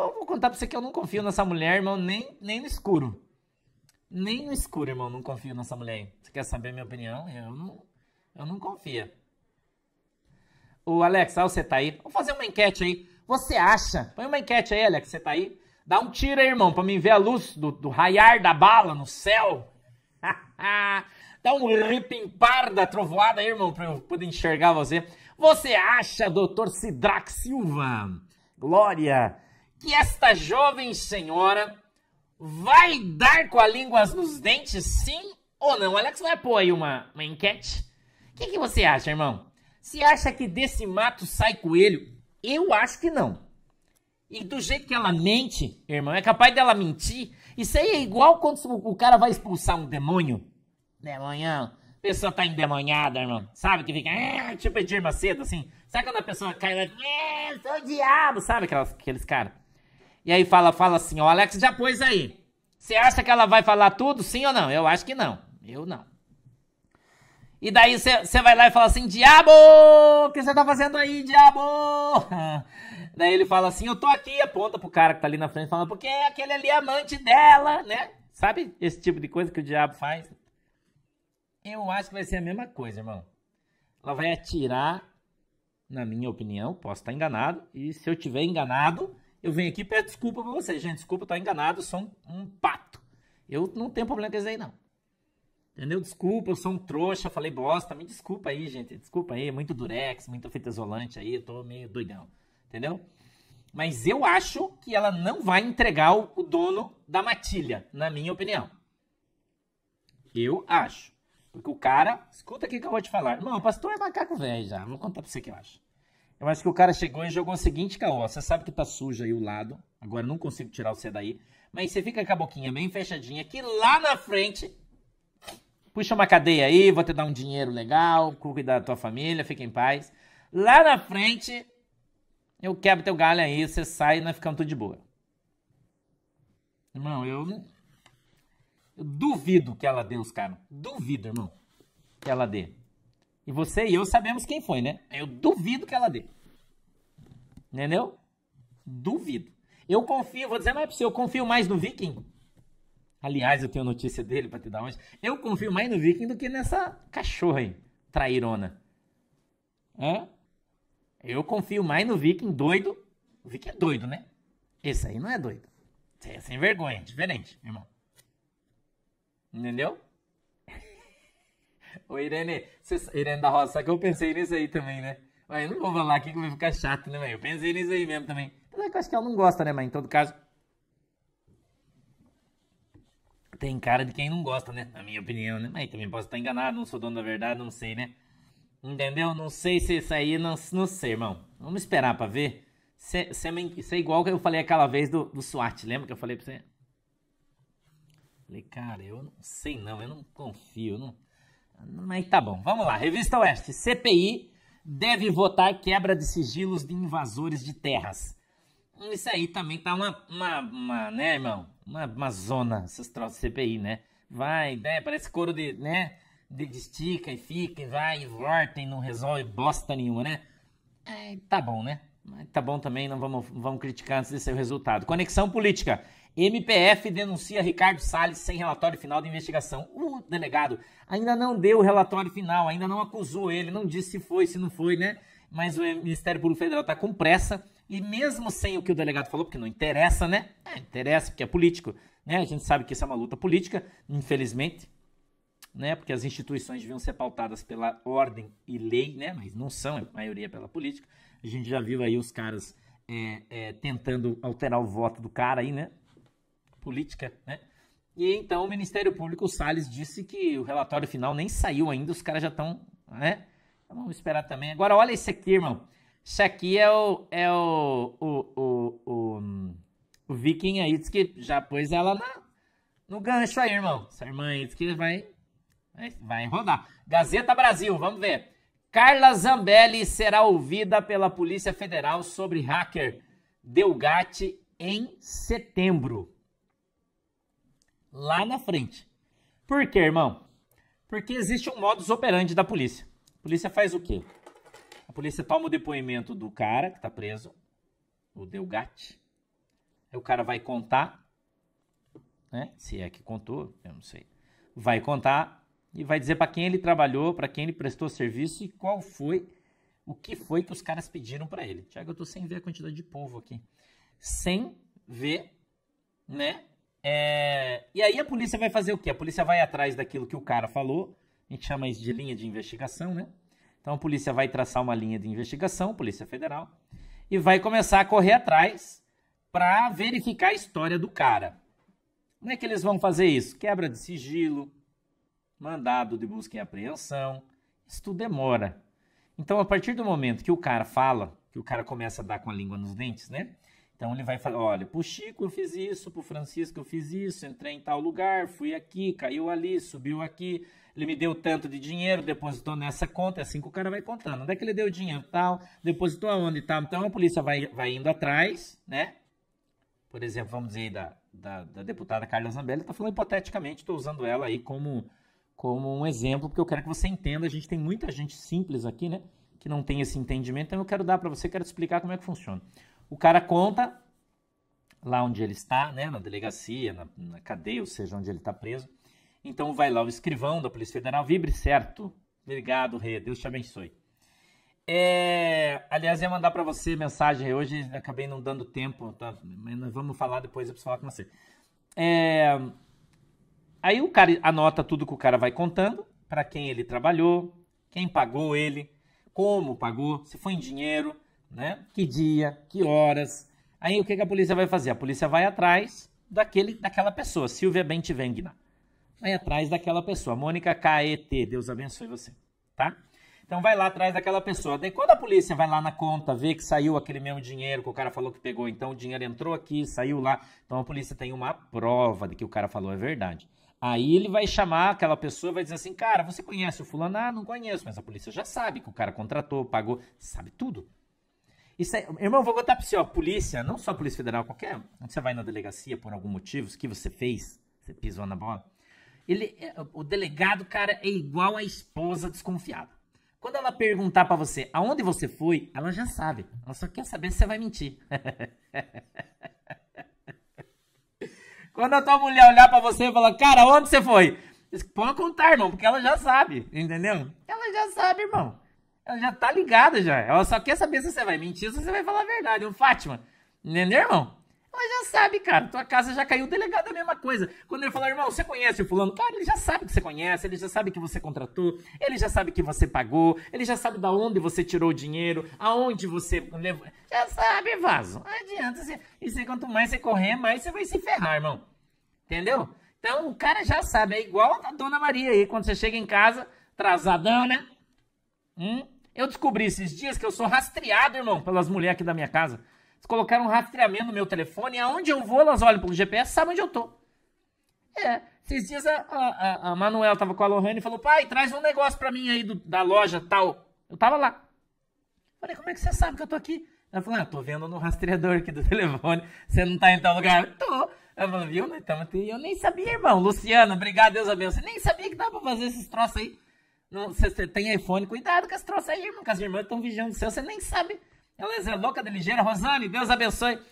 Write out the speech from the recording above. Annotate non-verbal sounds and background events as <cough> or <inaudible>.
Eu vou contar pra você que eu não confio nessa mulher, irmão, nem, nem no escuro. Nem no escuro, irmão, não confio nessa mulher. Aí. Você quer saber minha opinião? Eu não, eu não confio. O Alex, ah, você tá aí? Vou fazer uma enquete aí. Você acha? Põe uma enquete aí, Alex, você tá aí? Dá um tiro aí, irmão, pra mim ver a luz do, do raiar da bala no céu. <laughs> Dá um ripimpar da trovoada aí, irmão, pra eu poder enxergar você. Você acha, doutor Sidrax Silva? Glória que esta jovem senhora vai dar com a língua nos dentes, sim ou não? Alex vai pôr aí uma, uma enquete. O que, que você acha, irmão? Se acha que desse mato sai coelho? Eu acho que não. E do jeito que ela mente, irmão, é capaz dela mentir. Isso aí é igual quando o cara vai expulsar um demônio. Demonhão. A pessoa tá endemoniada, irmão. Sabe que fica. Ah", tipo Edir Macedo, assim. Sabe quando a pessoa cai lá. Ah, sou o diabo, sabe aquelas, aqueles caras? E aí fala, fala assim, ó, Alex já pôs aí. Você acha que ela vai falar tudo, sim ou não? Eu acho que não. Eu não. E daí você vai lá e fala assim, diabo, o que você tá fazendo aí, diabo? <laughs> daí ele fala assim, eu tô aqui, aponta pro cara que tá ali na frente, falando, porque aquele ali é amante dela, né? Sabe esse tipo de coisa que o diabo faz? Eu acho que vai ser a mesma coisa, irmão. Ela vai atirar, na minha opinião, posso estar enganado, e se eu tiver enganado, eu venho aqui e peço desculpa pra vocês. Gente, desculpa, eu tô enganado, eu sou um, um pato. Eu não tenho problema com isso aí, não. Entendeu? Desculpa, eu sou um trouxa, falei bosta. Me desculpa aí, gente. Desculpa aí, é muito durex, muita fita isolante aí, eu tô meio doidão. Entendeu? Mas eu acho que ela não vai entregar o, o dono da matilha, na minha opinião. Eu acho. Porque o cara. Escuta o que eu vou te falar. Não, o pastor é macaco velho já. Vou contar pra você o que eu acho. Eu acho que o cara chegou e jogou o seguinte caô. Você sabe que tá sujo aí o lado. Agora não consigo tirar você daí. Mas você fica com a boquinha bem fechadinha Aqui lá na frente. Puxa uma cadeia aí, vou te dar um dinheiro legal, cuida da tua família, fica em paz. Lá na frente, eu quebro teu galho aí, você sai e nós ficamos tudo de boa. Irmão, eu. Eu duvido que ela dê os caras. Duvido, irmão, que ela dê. E você e eu sabemos quem foi, né? Eu duvido que ela dê. Entendeu? Duvido. Eu confio, vou dizer mais pra você, eu confio mais no Viking. Aliás, eu tenho notícia dele pra te dar hoje. Eu confio mais no Viking do que nessa cachorra aí, trairona. Hã? Eu confio mais no Viking doido. O Viking é doido, né? Esse aí não é doido. Esse aí é sem vergonha, é diferente, irmão. Entendeu? Ô, Irene, Irene da Rosa, só que eu pensei nisso aí também, né? Mas eu não vou falar aqui que vai ficar chato, né, mãe? Eu pensei nisso aí mesmo também. é que eu acho que ela não gosta, né, mãe? Em todo caso. Tem cara de quem não gosta, né? Na minha opinião, né? Mas também posso estar enganado, não sou dono da verdade, não sei, né? Entendeu? Não sei se isso aí, não, não sei, irmão. Vamos esperar pra ver. É isso é igual que eu falei aquela vez do, do SWAT, lembra que eu falei pra você? Falei, cara, eu não sei não, eu não confio, não mas tá bom, vamos lá. Revista Oeste. CPI deve votar quebra de sigilos de invasores de terras. Hum, isso aí também tá uma, uma, uma né, irmão? Uma, uma zona, esses troços de CPI, né? Vai, né? Parece couro de, né? De, de estica e fica e vai e volta e não resolve bosta nenhuma, né? É, tá bom, né? tá bom também, não vamos, vamos criticar antes de ser o resultado. Conexão política. MPF denuncia Ricardo Salles sem relatório final da investigação. O delegado ainda não deu o relatório final, ainda não acusou ele, não disse se foi, se não foi, né? Mas o Ministério Público Federal está com pressa e mesmo sem o que o delegado falou, porque não interessa, né? É, interessa porque é político, né? A gente sabe que isso é uma luta política, infelizmente, né? Porque as instituições deviam ser pautadas pela ordem e lei, né? Mas não são, é a maioria pela política. A gente já viu aí os caras é, é, tentando alterar o voto do cara aí, né? política, né? E então o Ministério Público Salles disse que o relatório final nem saiu ainda, os caras já estão, né? Então, vamos esperar também. Agora olha esse aqui, irmão. Isso aqui é o é o o, o, o, o Viking aí diz que já pôs ela na, no gancho aí, irmão. Essa irmã aí diz que vai vai, vai rodar. Gazeta Brasil, vamos ver. Carla Zambelli será ouvida pela Polícia Federal sobre hacker Delgatti em setembro lá na frente. Por quê, irmão? Porque existe um modus operandi da polícia. A polícia faz o quê? A polícia toma o depoimento do cara que está preso, o Delgatti. Aí o cara vai contar, né? Se é que contou, eu não sei. Vai contar e vai dizer para quem ele trabalhou, para quem ele prestou serviço e qual foi o que foi que os caras pediram para ele. Tiago, eu tô sem ver a quantidade de povo aqui. Sem ver, né? É... E aí a polícia vai fazer o quê? A polícia vai atrás daquilo que o cara falou. A gente chama isso de linha de investigação, né? Então a polícia vai traçar uma linha de investigação, Polícia Federal, e vai começar a correr atrás para verificar a história do cara. Como é que eles vão fazer isso? Quebra de sigilo, mandado de busca e apreensão. Isso tudo demora. Então, a partir do momento que o cara fala, que o cara começa a dar com a língua nos dentes, né? Então ele vai falar, olha, pro Chico eu fiz isso, pro Francisco eu fiz isso, entrei em tal lugar, fui aqui, caiu ali, subiu aqui, ele me deu tanto de dinheiro, depositou nessa conta, é assim que o cara vai contando. Onde é que ele deu dinheiro tal, depositou aonde e tal. Então a polícia vai, vai indo atrás, né? Por exemplo, vamos dizer da, da, da deputada Carla Zambelli, está falando hipoteticamente, estou usando ela aí como, como um exemplo, porque eu quero que você entenda, a gente tem muita gente simples aqui, né? Que não tem esse entendimento, então eu quero dar para você, quero te explicar como é que funciona. O cara conta lá onde ele está, né, na delegacia, na, na cadeia, ou seja, onde ele está preso. Então vai lá o escrivão da Polícia Federal, vibre certo. Obrigado, Rê, Deus te abençoe. É, aliás, ia mandar para você mensagem hoje, acabei não dando tempo, tá? mas nós vamos falar depois, eu preciso falar com você. É, aí o cara anota tudo que o cara vai contando, para quem ele trabalhou, quem pagou ele, como pagou, se foi em dinheiro, né? Que dia, que horas. Aí o que, que a polícia vai fazer? A polícia vai atrás daquele, daquela pessoa, Silvia Bentivengna. Vai atrás daquela pessoa, Mônica KET, Deus abençoe você, tá? Então vai lá atrás daquela pessoa. Daí quando a polícia vai lá na conta, vê que saiu aquele mesmo dinheiro que o cara falou que pegou, então o dinheiro entrou aqui, saiu lá. Então a polícia tem uma prova de que o cara falou é verdade. Aí ele vai chamar aquela pessoa, vai dizer assim: "Cara, você conhece o fulano?" "Ah, não conheço", mas a polícia já sabe que o cara contratou, pagou, sabe tudo. Isso aí, é, irmão, vou contar pra você, ó, polícia, não só polícia federal, qualquer, quando você vai na delegacia por algum motivo, o que você fez, você pisou na bola, ele, é, o delegado, cara, é igual a esposa desconfiada. Quando ela perguntar para você aonde você foi, ela já sabe. Ela só quer saber se você vai mentir. <laughs> Quando a tua mulher olhar para você e falar, cara, onde você foi? Pode contar, irmão, porque ela já sabe, entendeu? Ela já sabe, irmão. Ela já tá ligada já. Ela só quer saber se você vai mentir ou se você vai falar a verdade. o é Fátima, entendeu, irmão? Ela já sabe, cara. Tua casa já caiu. O delegado é a mesma coisa. Quando ele falar, irmão, você conhece o fulano? Cara, ele já sabe que você conhece, ele já sabe que você contratou, ele já sabe que você pagou, ele já sabe da onde você tirou o dinheiro, aonde você levou. Já sabe, vaso. Não adianta. Você... E você, quanto mais você correr, mais você vai se ferrar, irmão. Entendeu? Então, o cara já sabe. É igual a dona Maria aí. Quando você chega em casa, atrasadão, né? Hum? Eu descobri esses dias que eu sou rastreado, irmão, pelas mulheres aqui da minha casa. Eles colocaram um rastreamento no meu telefone. E aonde eu vou, elas olham pelo GPS sabem onde eu tô. É. Esses dias a, a, a Manuela tava com a Lohane e falou: pai, traz um negócio pra mim aí do, da loja tal. Eu tava lá. Falei: como é que você sabe que eu tô aqui? Ela falou: ah, tô vendo no rastreador aqui do <laughs> telefone. Você não tá em tal lugar? Eu tô. Ela falou: viu? Então, eu nem sabia, irmão. Luciana, obrigado, Deus abençoe. Nem sabia que dava pra fazer esses troços aí. Você tem iPhone, cuidado com as troças aí, irmão, que as irmãs estão vigiando o céu, você nem sabe. Elas é louca de ligeira. Rosane, Deus abençoe.